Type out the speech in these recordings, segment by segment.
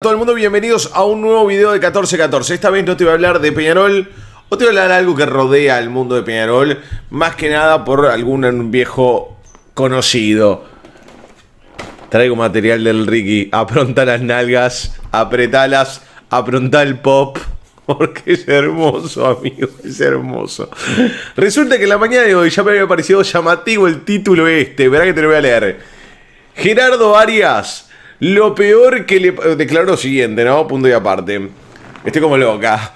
Todo el mundo, bienvenidos a un nuevo video de 1414. Esta vez no te voy a hablar de Peñarol, o te voy a hablar de algo que rodea el mundo de Peñarol, más que nada por algún viejo conocido. Traigo material del Ricky. Apronta las nalgas, apretalas, apronta el pop. Porque es hermoso, amigo, es hermoso. Resulta que en la mañana de hoy ya me había parecido llamativo el título este. Verá que te lo voy a leer. Gerardo Arias lo peor que le eh, declaró siguiente, ¿no? Punto y aparte. Estoy como loca.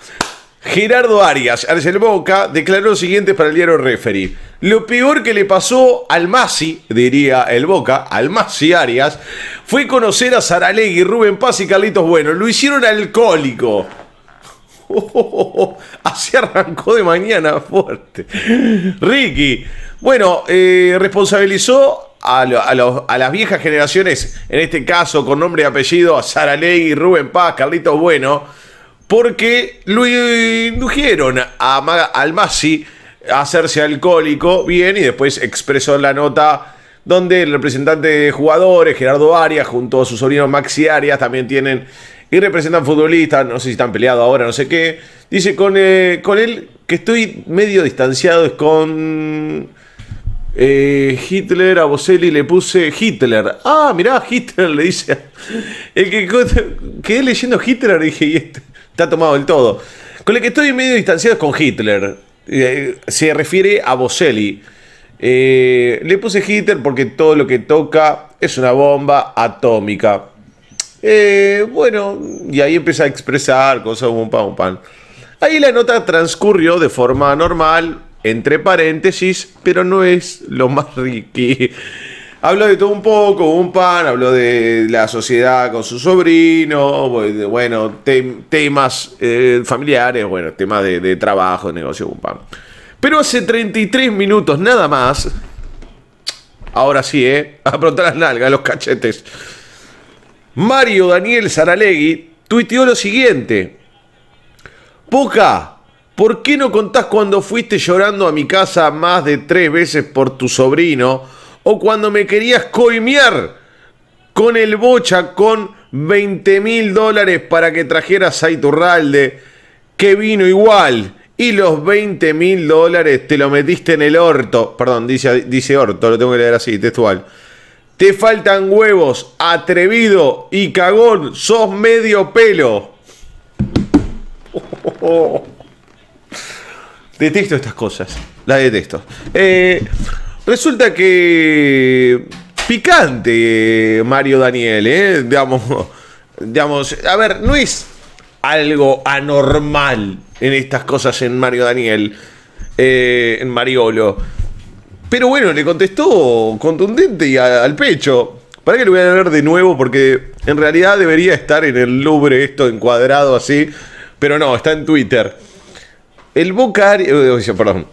Gerardo Arias, el Boca, declaró lo siguiente para el diario Referee. Lo peor que le pasó al Masi, diría el Boca, al Masi Arias, fue conocer a Saralegui, Rubén Paz y Carlitos Bueno. Lo hicieron alcohólico. Así arrancó de mañana fuerte. Ricky, bueno, eh, responsabilizó a, las viejas generaciones, en este caso con nombre y apellido, a Sara Ley, Rubén Paz, Carlitos Bueno, porque lo indujeron a, al Masi a hacerse alcohólico, bien, y después expresó la nota donde el representante de jugadores, Gerardo Arias, junto a su sobrino Maxi Arias, también tienen y representan futbolistas, no sé si están peleados ahora, no sé qué. Dice con, eh, con él que estoy medio distanciado, es con eh, Hitler, a Boselli le puse Hitler. Ah, mirá, Hitler le dice. El que quedé leyendo Hitler y dije, este está tomado del todo. Con el que estoy medio distanciado es con Hitler. Eh, se refiere a Boselli. Eh, le puse Hitler porque todo lo que toca es una bomba atómica. bueno, y ahí empieza a expresar cosas un pan. Ahí la nota transcurrió de forma normal, entre paréntesis, pero no es lo más riqui. Habló de todo un poco, un pan, habló de la sociedad con su sobrino, bueno, temas eh, familiares, bueno, temas de, trabajo, de negocio, un pan. Pero hace 33 minutos nada más, ahora sí, ¿eh? Aprontar las nalgas, los cachetes. Mario Daniel Saralegui tuiteó lo siguiente. Poca, ¿Por qué no contás cuando fuiste llorando a mi casa más de tres veces por tu sobrino? ¿O cuando me querías coimiar con el bocha con 20 mil dólares para que trajeras a Iturralde, que vino igual? Y los 20 mil dólares te lo metiste en el orto. Perdón, dice, dice orto, lo tengo que leer así, textual. Te faltan huevos, atrevido y cagón, sos medio pelo. Oh, oh, oh. Detesto estas cosas. la detesto. Eh, resulta que. Picante, eh, Mario Daniel, ¿eh? Digamos, digamos. A ver, no es algo anormal en estas cosas en Mario Daniel. Eh, en Mariolo. Pero bueno, le contestó contundente y al pecho. ¿Para que lo voy a ver de nuevo? Porque en realidad debería estar en el Louvre esto encuadrado así. Pero no, está en Twitter. El Boca, eh, perdón,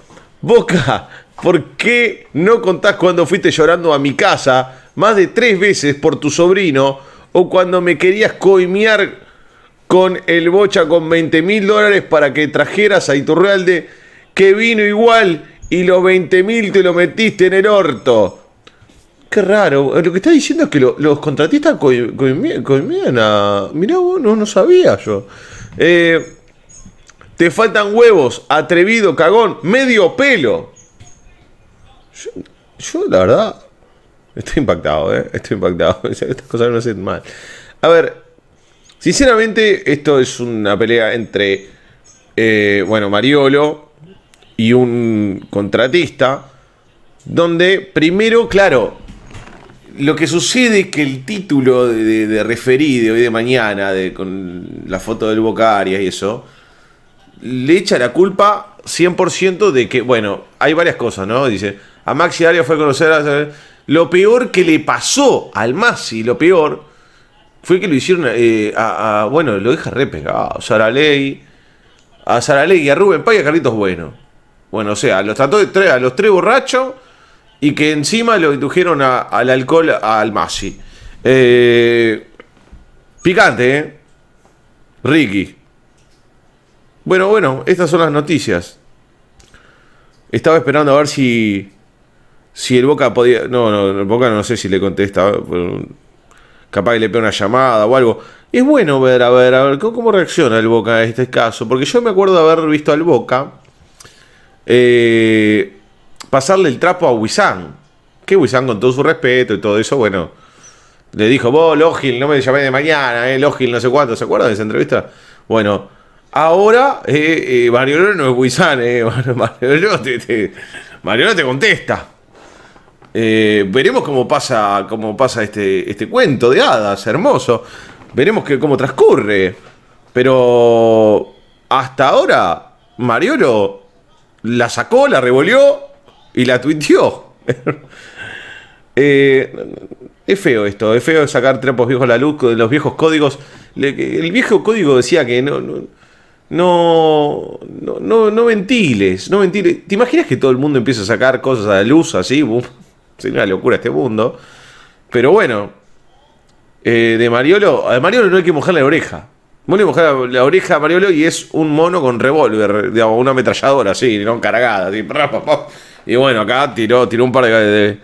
Boca, ¿por qué no contás cuando fuiste llorando a mi casa más de tres veces por tu sobrino o cuando me querías coimear con el Bocha con 20 mil dólares para que trajeras a Iturralde que vino igual y los 20 mil te lo metiste en el orto? Qué raro. Eh, lo que está diciendo es que los contratistas coimían a. Mirá vos, no, no sabía yo. Eh. Te faltan huevos, atrevido, cagón, medio pelo. Yo, la verdad, estoy impactado, ¿eh? Estoy impactado. Estas cosas no hacen mal. A ver, sinceramente, esto es una pelea entre, eh, bueno, Mariolo y un contratista. Donde primero, claro, lo que sucede es que el título de, de, de referido hoy de mañana, con la foto del Bocari y eso, le echa la culpa 100% de que, bueno, hay varias cosas, ¿no? Dice, a Maxi Arias fue a conocer a... Lo peor que le pasó al Massi, lo peor, fue que lo hicieron eh, a, bueno, lo deja re pegado, a Saraley, a Saraley, a Rubén Pay Carlitos Bueno. Bueno, o sea, los trató de tres, a los tres borrachos y que encima lo indujeron al alcohol al Massi. Eh, picante, ¿eh? Ricky. Bueno, bueno, estas son las noticias. Estaba esperando a ver si. Si el Boca podía. No, no, el Boca no sé si le contesta. Capaz que le pega una llamada o algo. Es bueno ver, a ver, a ver, cómo reacciona el Boca en este caso. Porque yo me acuerdo de haber visto al Boca eh, pasarle el trapo a Wisan. Que Wisan, con todo su respeto y todo eso, bueno, le dijo: Vos, Logil, no me llamé de mañana, eh, Logil, no sé cuánto. ¿Se acuerdan de esa entrevista? Bueno, Ahora, eh, eh, Mariolo no es eh, Mariolo, te, contesta. Eh, veremos cómo pasa, cómo pasa este, este cuento de hadas, hermoso. Veremos cómo transcurre. Pero hasta ahora, Mariolo la sacó, la revolvió y la tuiteó. Eh, es feo esto, es feo sacar trapos viejos a la luz de los viejos códigos. El viejo código decía que no no, no, no, no ventiles, no ventiles. ¿Te imaginas que todo el mundo empieza a sacar cosas a la luz así? sería una locura este mundo. Pero bueno, eh, de Mariolo, a Mariolo no hay que mojar la oreja. No le que la, la, oreja a Mariolo y es un mono con revólver, una ametralladora así, no cargada, Y bueno, acá tiró, tiró un par de,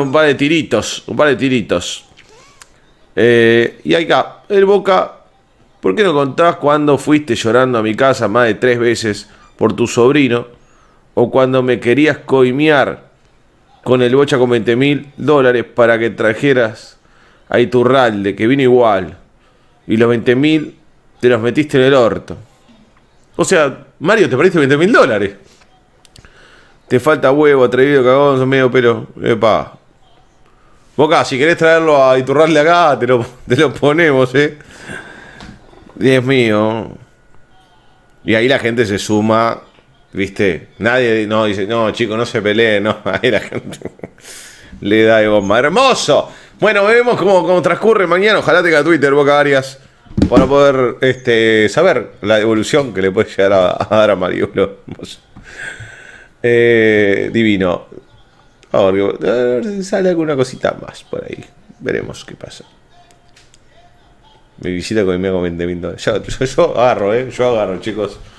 un par de tiritos, un par de tiritos. Eh, y acá, el Boca ¿Por qué no contabas cuando fuiste llorando a mi casa más de tres veces por tu sobrino? ¿O cuando me querías coimear con el bocha con 20 mil dólares para que trajeras a Iturralde, que vino igual? Y los 20 mil te los metiste en el orto. O sea, Mario, te perdiste 20 mil dólares. Te falta huevo, atrevido, cagón, medio pero. Epa. Boca, si querés traerlo a Iturralde acá, te lo ponemos, eh. Dios mío. Y ahí la gente se suma, ¿viste? Nadie no dice, no, chico, no se peleen, no. Ahí la gente le da de bomba. ¡Hermoso! Bueno, vemos cómo, cómo transcurre mañana. Ojalá tenga Twitter, Boca Arias, para poder este, saber la evolución que le puede llegar a, dar a Mariulo. Eh, divino. a ver si sale alguna cosita más por ahí. Veremos qué pasa. Mi visita con mi amigo 20 mil yo agarro, ¿eh? Yo agarro, chicos.